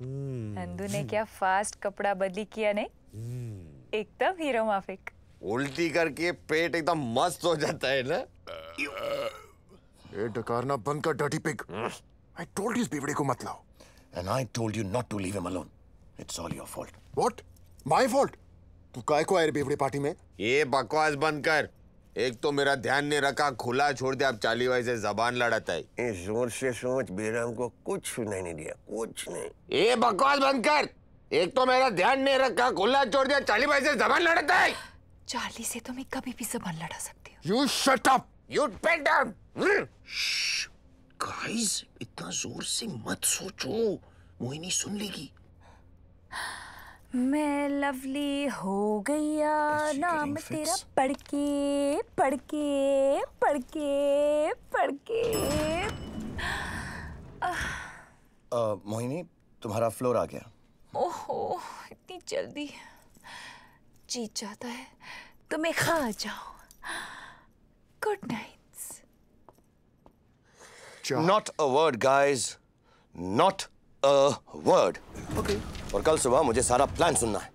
हम्म। ने क्या फास्ट कपड़ा बदली किया ने हम्म। एकदम हीरो माफिक उल्टी करके पेट एकदम मस्त हो जाता है ना ये डकारना बंद कर dirty pig I told you इस बेवड़े को मत लाओ and I told you not to leave him alone it's all your fault what my fault तू काय को आए बेवड़े पार्टी में ये बकवास बंद कर एक तो मेरा ध्यान नहीं रखा खुला छोड़ दिया आप चाली भाई से जबान लड़ाता है जोर से सोच बेराम को कुछ सुनाई नहीं दिया कुछ नहीं ए बकवास बंद कर एक तो मेरा ध्यान नहीं रखा खुला छोड़ दिया चाली भाई से जबान लड़ाता है चाली से तो मैं कभी भी जबान लड़ा सकती हूँ you shut up you pipe down guys इतना जोर से मत सोचो मोहिनी सुन लेगी मैं लवली हो गया नाम तेरा पढ़ के पढ़ के पढ़ के पढ़ के मोहिनी तुम्हारा फ्लोर आ गया ओहो इतनी जल्दी जीत चाहता है तुम्हें खा जाओ good night not a word guys not a word okay और कल सुबह मुझे सारा प्लान सुनना है